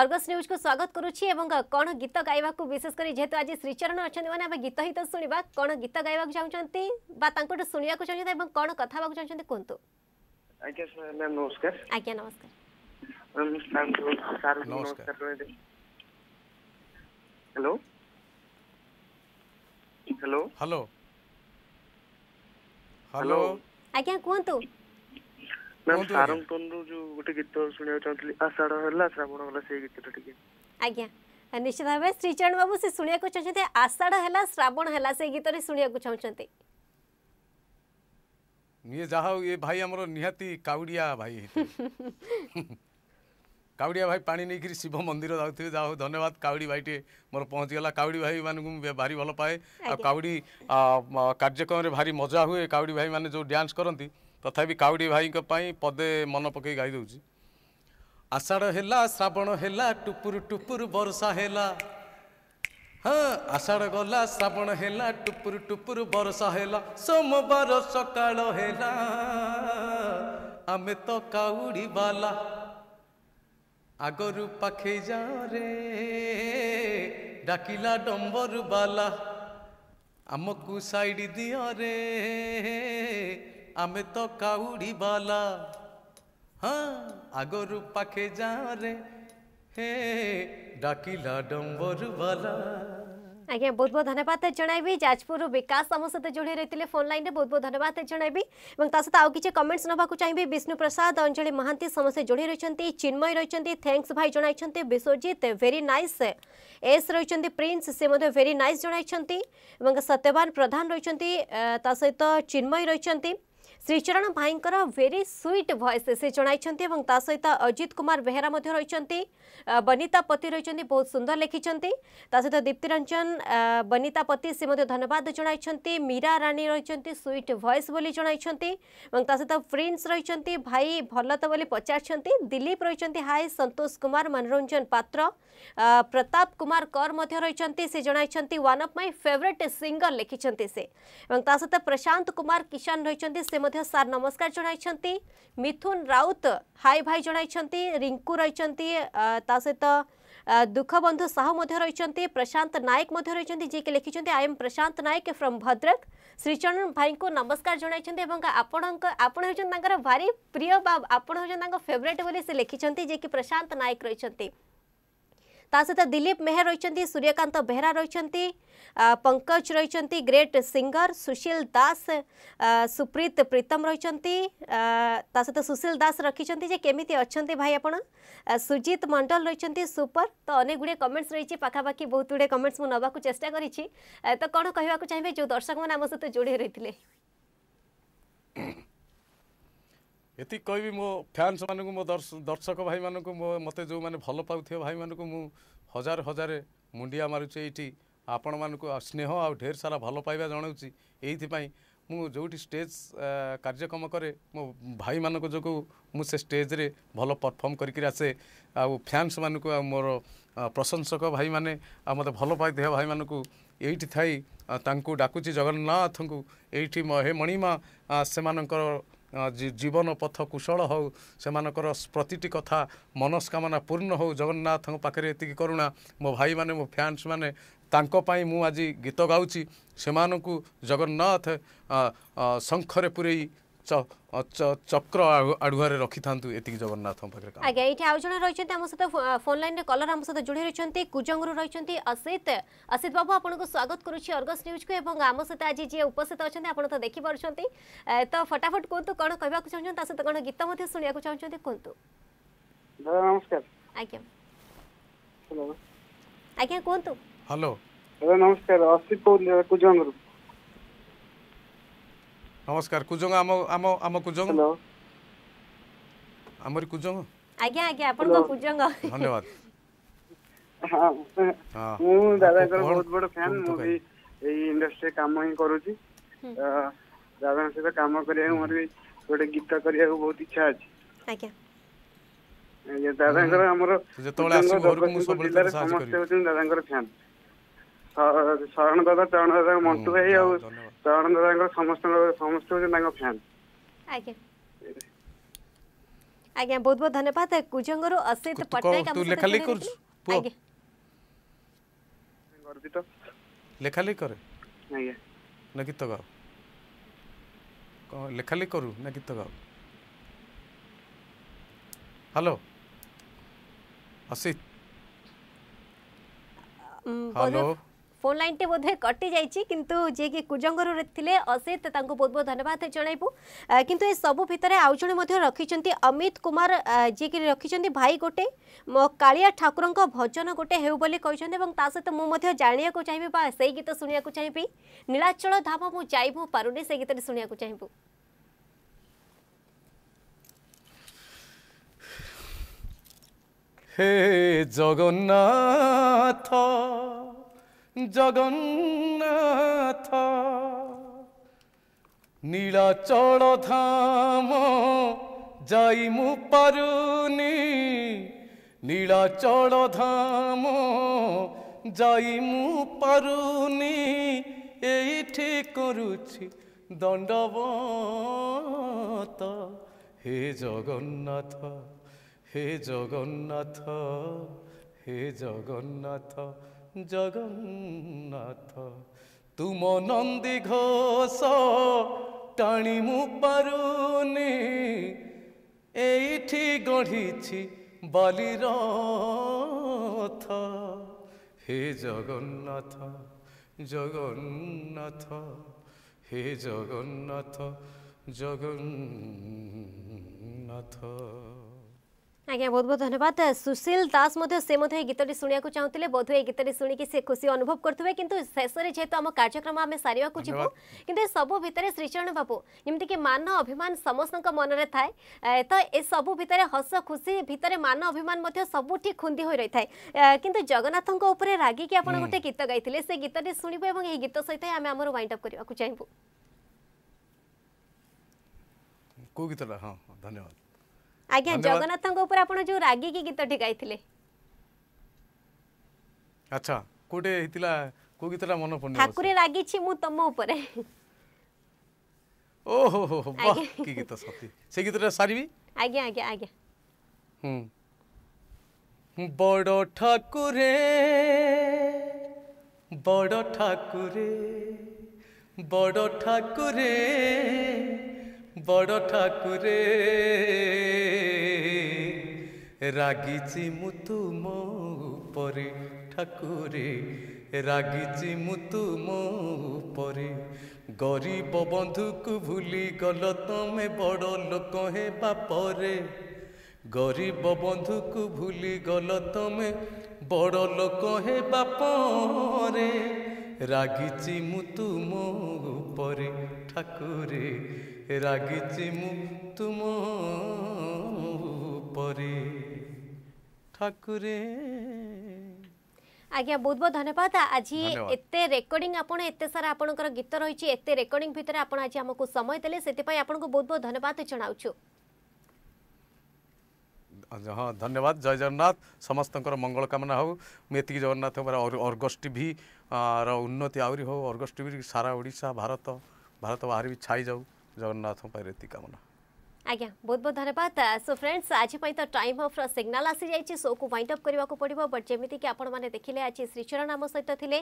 ଅର୍ଗସ ନ୍ୟୁଜ୍କୁ ସ୍ୱାଗତ କରୁଛି ଏବଂ କ'ଣ ଗୀତ ଗାଇବାକୁ ବିଶେଷ କରି ଯେହେତୁ ଆଜି ଶ୍ରୀଚରଣ ଅଛନ୍ତି ମାନେ ଆମେ ଗୀତ ହିତ ଶୁଣିବା କ'ଣ ଗୀତ ଗାଇବାକୁ ଚାହୁଁଛନ୍ତି ବା ତାଙ୍କଠୁ ଶୁଣିବାକୁ ଚାହୁଁଛନ୍ତି ଏବଂ କ'ଣ କଥା ଚାହୁଁଛନ୍ତି କୁହନ୍ତୁ ହ୍ୟାଲୋ ହ୍ୟାଲୋ ହ୍ୟାଲୋ ଆଜ୍ଞା କୁହନ୍ତୁ ମ୍ୟାମ୍ ସାରଙ୍ଗଟନରୁ ଯୋଉ ଗୋଟେ ଗୀତ ଶୁଣିବାକୁ ଚାହୁଁଥିଲି ଆଷାଢ଼ ହେଲା ଶ୍ରାବଣ ହେଲା ସେଇ ଗୀତଟା ଟିକେ ଆଜ୍ଞା ନିଶ୍ଚିତ ଭାବେ ଶ୍ରୀଚରଣ ବାବୁ ସେ ଶୁଣିବାକୁ ଚାହୁଁଛନ୍ତି ଆଷାଢ଼ ହେଲା ଶ୍ରାବଣ ହେଲା ସେଇ ଗୀତରେ ଶୁଣିବାକୁ ଚାହୁଁଛନ୍ତି ଇଏ ଯାହା ହଉ ଇଏ ଭାଇ ଆମର ନିହାତି କାଉଡ଼ିଆ ଭାଇ କାଉଡ଼ିଆ ଭାଇ ପାଣି ନେଇକିରି ଶିବ ମନ୍ଦିର ଯାଉଥିବେ ଯାହା ହଉ ଧନ୍ୟବାଦ କାଉଡ଼ି ଭାଇଟିଏ ମୋର ପହଞ୍ଚିଗଲା କାଉଡ଼ି ଭାଇମାନଙ୍କୁ ମୁଁ ଭାରି ଭଲ ପାଏ ଆଉ କାଉଡ଼ି କାର୍ଯ୍ୟକ୍ରମରେ ଭାରି ମଜା ହୁଏ କାଉଡ଼ି ଭାଇମାନେ ଯେଉଁ ଡ୍ୟାନ୍ସ କରନ୍ତି ତଥାପି କାଉଡ଼ି ଭାଇଙ୍କ ପାଇଁ ପଦେ ମନ ପକେଇ ଦେଉଛି ଆଷାଢ଼ ହେଲା ଶ୍ରାବଣ ହେଲା ଟୁପୁରୁ ଟୁପୁରୁ ବର୍ଷା ହେଲା ହଁ ଆଷାଢ଼ ଗଲା ଶ୍ରାବଣ ହେଲା ଟୁପୁରୁ ଟୁପୁରୁ ବର୍ଷା ହେଲା ସୋମବାର ସକାଳ ହେଲା ଆମେ ତ କାଉଡ଼ି ବାଲା আগরু পাখি যারে ডাকিলা ডম্বর বালা ଆମକୁ ସାଇଡ଼ ଦିଅରେ ଆମେ ତ କାଉଡ଼ି ବାଲା ହଁ ଆଗରୁ ପାଖେ ଯାରେ ହେ ଡାକିଲା ଡମ୍ବରୁ ବାଲା आज्ञा बहुत बहुत धन्यवाद जन जापुर विकास आम सहित जोड़ रही थे फोन लाइन में बहुत बहुत धन्यवाद जनइबी सहित आउ किसी कमेंट्स नाक चाहिए विष्णु प्रसाद अंजलि महांति समस्त जोड़े रही चिन्मय रही थैंक्स भाई जन विश्वजित भेरी नाइस एस रही प्रिन्स से भेरी नाइस जन सत्यवान प्रधान रही सहित चिन्मय रही श्रीचरण भाई भेरी स्वीट भयस से जनता सहित अजित कुमार बेहरा रही बनीता पति रही बहुत सुंदर लिखिंस दीप्ति रंजन बनीता पति से धन्यवाद जनईं मीरा रानी रही स्वीट भयस बोली प्रिन्स रही भाई भल तो पचार दिलीप रही हाय सतोष कुमार मनोरंजन पात्र प्रताप कुमार कर मध्य रही से जनईंट one of my favourite singer लिखिंस प्रशांत कुमार किशन रही सार नमस्कार जन मिथुन राउत हाय भाई जन रिंकू रही सहित दुखबंधु साहू रही प्रशांत नायक रही जी कि लिखिं I am Prashant Nayak from Bhadrak Shricharan भाई को नमस्कार जन आपर भारी प्रिय आपड़ फेवरेट बोली से लिखिं जी कि प्रशांत नायक रही ତା ସହିତ ଦିଲ୍ଲୀପ ମେହର ରହିଛନ୍ତି ସୂର୍ଯ୍ୟକାନ୍ତ ବେହେରା ରହିଛନ୍ତି ପଙ୍କଜ ରହିଛନ୍ତି ଗ୍ରେଟ୍ ସିଙ୍ଗର ସୁଶୀଲ ଦାସ ସୁପ୍ରିତ ପ୍ରୀତମ ରହିଛନ୍ତି ତା ସହିତ ସୁଶୀଲ ଦାସ ରଖିଛନ୍ତି ଯେ କେମିତି ଅଛନ୍ତି ଭାଇ ଆପଣ ସୁଜିତ ମଣ୍ଡଲ ରହିଛନ୍ତି ସୁପର ତ ଅନେକ ଗୁଡ଼ିଏ କମେଣ୍ଟସ୍ ରହିଛି ପାଖାପାଖି ବହୁତ ଗୁଡ଼ିଏ କମେଣ୍ଟସ୍ ମୁଁ ନେବାକୁ ଚେଷ୍ଟା କରିଛି ତ କ'ଣ କହିବାକୁ ଚାହିଁବେ ଯେଉଁ ଦର୍ଶକମାନେ ଆମ ସହିତ ଯୋଡ଼ି ରହିଥିଲେ এটি কবি মো ফ্যানস মানুষ মো দর্শক ভাই মানুষ মো মতো যে মানে ভালো পাওয়া ভাই মানুষ মু হাজার হাজার মুন্ডিয়া মারুছি এইটি আপন মানুষ স্নেহ আের সারা ভালো পাইবা জনাওছি এইপাই মু যেটি স্টেজ কার্যক্রম করে মো ভাই মান যোগ মু সে স্টেজে ভালো পরফর্ম করি আসে আ্যানস মানুষ মোর প্রশংসক ভাই মানে মতে ভালো পাওয়া ভাই মানুষ এইটি থাই তা ডাকুছি জগন্নাথ এইটি হে মণিমা সে ଜୀବନ ପଥ କୁଶଳ ହେଉ ସେମାନଙ୍କର ପ୍ରତିଟି କଥା ମନସ୍କାମନା ପୂର୍ଣ୍ଣ ହେଉ ଜଗନ୍ନାଥଙ୍କ ପାଖରେ ଏତିକି କରୁଣା ମୋ ଭାଇମାନେ ମୋ ଫ୍ୟାନ୍ସମାନେ ତାଙ୍କ ପାଇଁ ମୁଁ ଆଜି ଗୀତ ଗାଉଛି ସେମାନଙ୍କୁ ଜଗନ୍ନାଥ ଶଙ୍ଖରେ ପୁରେଇ ଚକ୍ର ଆଡ଼ୁଆରେ ରଖିଥାନ୍ତୁ ଏତିକି ଜଗନ୍ନାଥଙ୍କ ପାଖରେ ଆଜ୍ଞା ଏଇଠି ଆଉ ଜଣେ ରହିଛନ୍ତି ଆମ ସହିତ ଫୋନ୍ ଲାଇନ୍ରେ କଲର ଆମ ସହିତ ଯୋଡ଼ି ରହିଛନ୍ତି କୁଜଙ୍ଗରୁ ରହିଛନ୍ତି ଅସିତ ଅସିତ ବାବୁ ଆପଣଙ୍କୁ ସ୍ୱାଗତ କରୁଛି ଅର୍ଗସ୍ ନ୍ୟୁଜ୍କୁ ଏବଂ ଆମ ସହିତ ଆଜି ଯିଏ ଉପସ୍ଥିତ ଅଛନ୍ତି ଆପଣ ତ ଦେଖିପାରୁଛନ୍ତି ତ ଫଟାଫଟ କୁହନ୍ତୁ କ'ଣ କହିବାକୁ ଚାହୁଁଛନ୍ତି ତା ସହିତ କ'ଣ ଗୀତ ମଧ୍ୟ ଶୁଣିବାକୁ ଚାହୁଁଛନ୍ତି କୁହନ୍ତୁ ନମସ୍କାର ଆଜ୍ଞା ଆଜ୍ଞା କୁହନ୍ତୁ ହ୍ୟାଲୋ ନମସ୍କାର ଅସିତ କହୁଥିଲି କୁଜଙ୍ଗରୁ নমস্কার কুজঙ্গ আম আম আম কুজঙ্গ আমরি কুজঙ্গ আজ্ঞা আজ্ঞা আপনার কুজঙ্গ ধন্যবাদ ମୁଁ ଦାଦାଙ୍କର ବହୁତ ବଡ ଫ୍ୟାନ ମୁଁ ବି ଏଇ ଇଣ୍ଡଷ୍ଟ୍ରିରେ କାମ ହିଁ କରୁଛି ଦାଦାଙ୍କ ସହିତ କାମ କରିବାକୁ ମୋର ବି ଗୋଟେ ଗୀତ କରିବାକୁ ବହୁତ ଇଚ୍ଛା ଅଛି ଦାଦାଙ୍କର ଆମର ସମସ୍ତେ ହଉଛନ୍ତି ଦାଦାଙ୍କର ଫ୍ୟାନ ଶରଣ ଦାଦା ଚରଣ ଦାଦାଙ୍କ ମଣ୍ଟୁ ଭାଇ ଆଉ ଚରଣ ଦାଦାଙ୍କର ସମସ୍ତଙ୍କର ସମସ୍ତେ ହେଉଛନ୍ତି ତାଙ୍କ ଫ୍ୟାନ୍ ଆଜ୍ଞା ଆଜ୍ଞା ବହୁତ ବହୁତ ଧନ୍ୟବାଦ କୁଜଙ୍ଗରୁ ଅସିତ ପଟ୍ଟନାୟକ ତୁ ଲେଖାଲେଖି କରୁଛୁ ପୁଅ ଗର୍ବିତ ଲେଖାଲେଖି କରେ ଆଜ୍ଞା ନା ଗୀତ ଗାଉ କ'ଣ ଲେଖାଲେଖି କରୁ ନା ଗୀତ ଗାଉ ହ୍ୟାଲୋ ଅସିତ ହ୍ୟାଲୋ ফোন লাইনটি বোধহয় কটি যাই কিন্তু যিয়ে কুজঙ্গর লে অসিত তা বহুত বহুত ধন্যবাদ জনাইবু কিন্তু এ সবু ভিতরে আউ জন রক্ষিছেন অমিত কুমার যিয়ে রক্ষিছেন ভাই গোটে কালিয়া ঠাকুর ভজন গোটে হেউ বলে কিন্তু এবং তা সহ মু জাঁয়া চাইবি বা সেই গীত শুণা চাইবি নীলাচল ধাম মু যাই পারুনি সেই গীতটি শুণা চাইবু হে জগন্নাথ জগন্নাথ ନୀଳାଚଳ ଧାମ ଯାଇ ମୁଁ ପାରୁନି ନୀଳାଚଳ ଧାମ ଯାଇ ମୁଁ ପାରୁନି ଏଇଠି କରୁଛି ଦଣ୍ଡବତ ହେ ଜଗନ୍ନାଥ ହେ ଜଗନ୍ନାଥ ହେ ଜଗନ୍ନାଥ ଜଗନ୍ନାଥ ତୁମ ନନ୍ଦୀ ଘୋଷ ଟାଣି ମୁଁ ପାରୁନି ଏଇଠି ଗଢ଼ିଛି ବାଲିର হে জগন্নাথ জগন্নাথ হে জগন্নাথ জগন্নাথ ଆଜ୍ଞା ବହୁତ ବହୁତ ଧନ୍ୟବାଦ ସୁଶୀଲ ଦାସ ମଧ୍ୟ ସେ ମଧ୍ୟ ଏହି ଗୀତଟି ଶୁଣିବାକୁ ଚାହୁଁଥିଲେ ବୋଧହୁଏ ଏହି ଗୀତଟି ଶୁଣିକି ସେ ଖୁସି ଅନୁଭବ କରୁଥିବେ କିନ୍ତୁ ଶେଷରେ ଯେହେତୁ ଆମ କାର୍ଯ୍ୟକ୍ରମ ଆମେ ସାରିବାକୁ ଯିବୁ କିନ୍ତୁ ଏସବୁ ଭିତରେ ଶ୍ରୀଚରଣ ବାବୁ ଯେମିତିକି ମାନ ଅଭିମାନ ସମସ୍ତଙ୍କ ମନରେ ଥାଏ ତ ଏସବୁ ଭିତରେ ହସ ଖୁସି ଭିତରେ ମାନ ଅଭିମାନ ମଧ୍ୟ ସବୁଠି ଖୁନ୍ଦି ହୋଇ ରହିଥାଏ କିନ୍ତୁ ଜଗନ୍ନାଥଙ୍କ ଉପରେ ରାଗିକି ଆପଣ ଗୋଟେ ଗୀତ ଗାଇଥିଲେ ସେ ଗୀତଟି ଶୁଣିବୁ ଏବଂ ଏହି ଗୀତ ସହିତ ଆମେ ଆମର ୱାଇଣ୍ଡ ଅପ୍ କରିବାକୁ ଚାହିଁବୁ କେଉଁ ଗୀତଟା ହଁ ଧନ୍ୟବାଦ ଆଜ୍ଞା ଜଗନ୍ନାଥଙ୍କ ଉପରେ ଆପଣ ଯୋଉ ରାଗିକି ଗୀତଟି ଗାଇଥିଲେ ଆଚ୍ଛା କୋଉଠି ହେଇଥିଲା କୋଉ ଗୀତଟା ମନେ ପଡ଼ୁନି ଠାକୁରେ ରାଗିଛି ମୁଁ ତମ ଉପରେ ଓହୋ ବାହ କି ଗୀତ ସତି ସେ ଗୀତଟା ସାରିବି ଆଜ୍ଞା ଆଜ୍ଞା ଆଜ୍ଞା ହୁଁ ବଡ ଠାକୁରେ ବଡ ଠାକୁରେ ବଡ ଠାକୁରେ বড় ঠাকুরে রাগিছি মু তুম পরে ঠাকুরে রাগিছি মু তুম পরে গরিব বন্ধুকু ভুলি গল তমে বড় লোক হেবা পরে গরিব বন্ধুকু ভুলি গল তমে বড় লোক হেবা পরে রাগিছি মু তুম পরে ঠাকুরে ରାଗିଛି ମୁଁ ତୁମ ପରେ ଠାକୁରେ ଆଜ୍ଞା ବହୁତ ବହୁତ ଧନ୍ୟବାଦ ଆଜି ଏତେ ରେକର୍ଡିଂ ଆପଣ ଏତେ ସାରା ଆପଣଙ୍କର ଗୀତ ରହିଛି ଏତେ ରେକର୍ଡିଂ ଭିତରେ ଆପଣ ଆଜି ଆମକୁ ସମୟ ଦେଲେ ସେଥିପାଇଁ ଆପଣଙ୍କୁ ବହୁତ ବହୁତ ଧନ୍ୟବାଦ ଜଣାଉଛୁ ହଁ ଧନ୍ୟବାଦ ଜୟ ଜଗନ୍ନାଥ ସମସ୍ତଙ୍କର ମଙ୍ଗଳ କାମନା ହେଉ ମୁଁ ଏତିକି ଜଗନ୍ନାଥ ଅର୍ଗସ୍ ଟିଭିର ଉନ୍ନତି ଆହୁରି ହେଉ ଅର୍ଗସ୍ ଟିଭି ସାରା ଓଡ଼ିଶା ଭାରତ ଭାରତ ବାହାରେ ବି ଛାଇ ଯାଉ ଜଗନ୍ନାଥ ପାଇରେତି କାମନା ଆଜ୍ଞା ବହୁତ ବହୁତ ଧନ୍ୟବାଦ ସୋ ଫ୍ରେଣ୍ଡସ୍ ଆଜି ପାଇଁ ତ ଟାଇମ୍ ଅଫ୍ର ସିଗ୍ନାଲ୍ ଆସିଯାଇଛି ସୋକୁ ୱାଇଣ୍ଡ ଅପ୍ କରିବାକୁ ପଡ଼ିବ ବଟ୍ ଯେମିତିକି ଆପଣମାନେ ଦେଖିଲେ ଆଜି ଶ୍ରୀଚରଣ ଆମ ସହିତ ଥିଲେ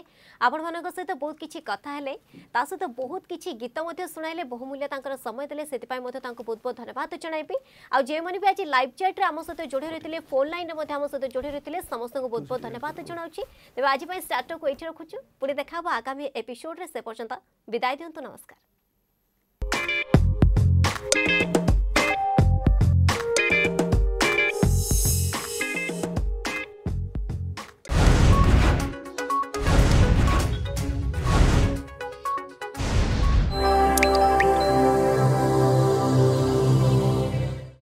ଆପଣମାନଙ୍କ ସହିତ ବହୁତ କିଛି କଥା ହେଲେ ତା ସହିତ ବହୁତ କିଛି ଗୀତ ମଧ୍ୟ ଶୁଣାଇଲେ ବହୁମୂଲ୍ୟ ତାଙ୍କର ସମୟ ଦେଲେ ସେଥିପାଇଁ ମଧ୍ୟ ତାଙ୍କୁ ବହୁତ ବହୁତ ଧନ୍ୟବାଦ ଜଣାଇବି ଆଉ ଯେଉଁମାନେ ବି ଆଜି ଲାଇଭ୍ ଚାଟ୍ରେ ଆମ ସହିତ ଯୋଡ଼ି ରହିଥିଲେ ଫୋନ୍ ଲାଇନ୍ରେ ମଧ୍ୟ ଆମ ସହିତ ଯୋଡ଼ି ରହିଥିଲେ ସମସ୍ତଙ୍କୁ ବହୁତ ବହୁତ ଧନ୍ୟବାଦ ଜଣାଉଛି ତେବେ ଆଜି ପାଇଁ ଷ୍ଟାର୍ଟଅପ୍କୁ ଏଇଠି ରଖୁଛୁ ପୁଣି ଦେଖା ହେବ ଆଗାମୀ ଏପିସୋଡ଼ରେ ସେ ପର୍ଯ୍ୟନ୍ତ ବିଦାୟ ଦିଅନ୍ତୁ ନମସ୍କାର Thank you.